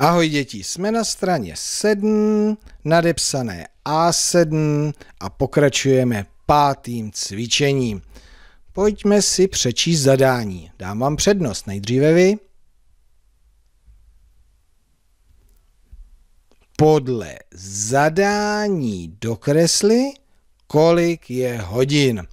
Ahoj děti, jsme na straně 7, nadepsané A7 a pokračujeme pátým cvičením. Pojďme si přečíst zadání. Dám vám přednost, nejdříve vy. Podle zadání dokresli, kolik je hodin.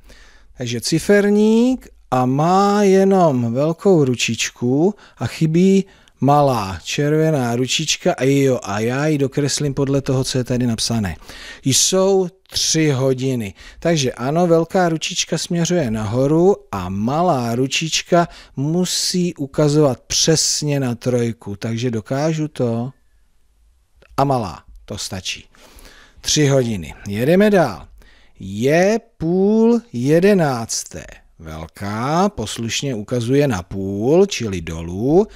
Takže ciferník a má jenom velkou ručičku a chybí malá červená ručička a jo, a já ji dokreslím podle toho, co je tady napsané. Jsou tři hodiny. Takže ano, velká ručička směřuje nahoru a malá ručička musí ukazovat přesně na trojku. Takže dokážu to. A malá, to stačí. Tři hodiny. Jedeme dál. Je půl jedenácté. Velká poslušně ukazuje na půl, čili dolů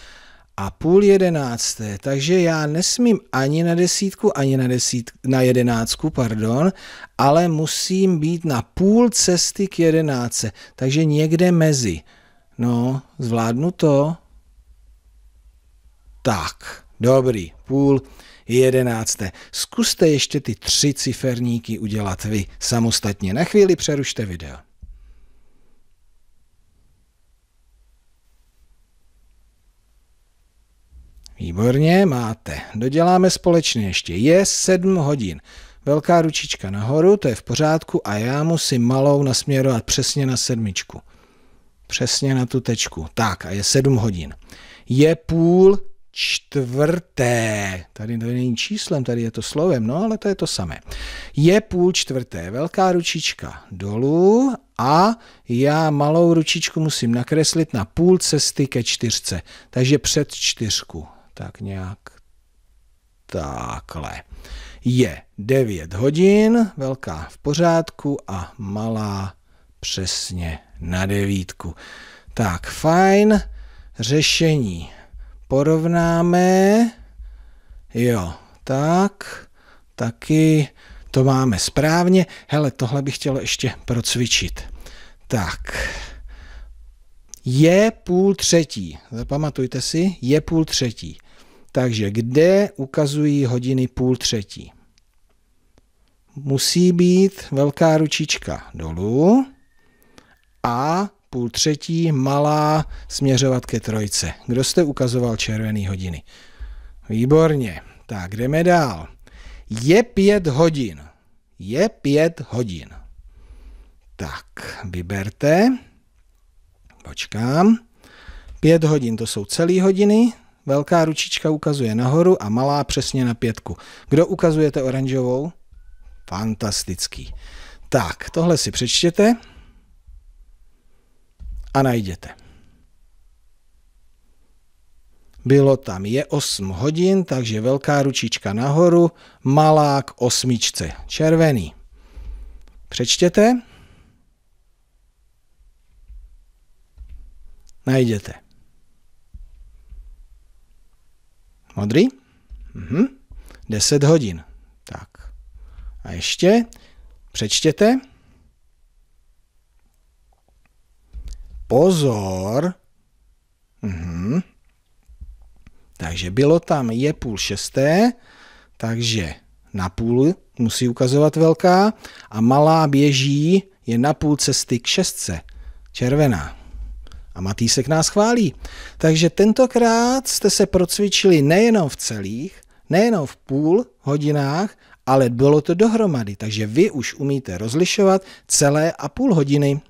a půl jedenácté, takže já nesmím ani na desítku, ani na, desítku, na jedenáctku, pardon, ale musím být na půl cesty k jedenáctce, takže někde mezi. No, zvládnu to? Tak, dobrý, půl jedenácté. Zkuste ještě ty tři ciferníky udělat vy samostatně. Na chvíli přerušte video. Výborně, máte. Doděláme společně ještě. Je 7 hodin. Velká ručička nahoru, to je v pořádku a já musím malou nasměrovat přesně na sedmičku. Přesně na tu tečku. Tak a je 7 hodin. Je půl čtvrté. Tady to není číslem, tady je to slovem, no ale to je to samé. Je půl čtvrté, velká ručička dolů a já malou ručičku musím nakreslit na půl cesty ke čtyřce, takže před čtyřku tak nějak takhle. Je 9 hodin, velká v pořádku a malá přesně na devítku. Tak fajn, řešení porovnáme. Jo, tak, taky to máme správně. Hele, tohle bych chtěl ještě procvičit. Tak, je půl třetí. Zapamatujte si, je půl třetí. Takže kde ukazují hodiny půl třetí? Musí být velká ručička dolů a půl třetí malá směřovat ke trojce. Kdo jste ukazoval červený hodiny? Výborně. Tak jdeme dál. Je pět hodin. Je pět hodin. Tak, vyberte. Počkám. Pět hodin to jsou celý hodiny, Velká ručička ukazuje nahoru a malá přesně na pětku. Kdo ukazujete oranžovou? Fantastický. Tak, tohle si přečtěte a najděte. Bylo tam je 8 hodin, takže velká ručička nahoru, malá k osmičce, červený. Přečtěte. Najděte. Modrý? Mhm. 10 hodin. Tak. A ještě přečtěte. Pozor. Mhm. Takže bylo tam je půl šesté, takže na půl musí ukazovat velká a malá běží je na půl cesty k šestce. Červená. A Matýsek nás chválí. Takže tentokrát jste se procvičili nejenom v celých, nejenom v půl hodinách, ale bylo to dohromady, takže vy už umíte rozlišovat celé a půl hodiny.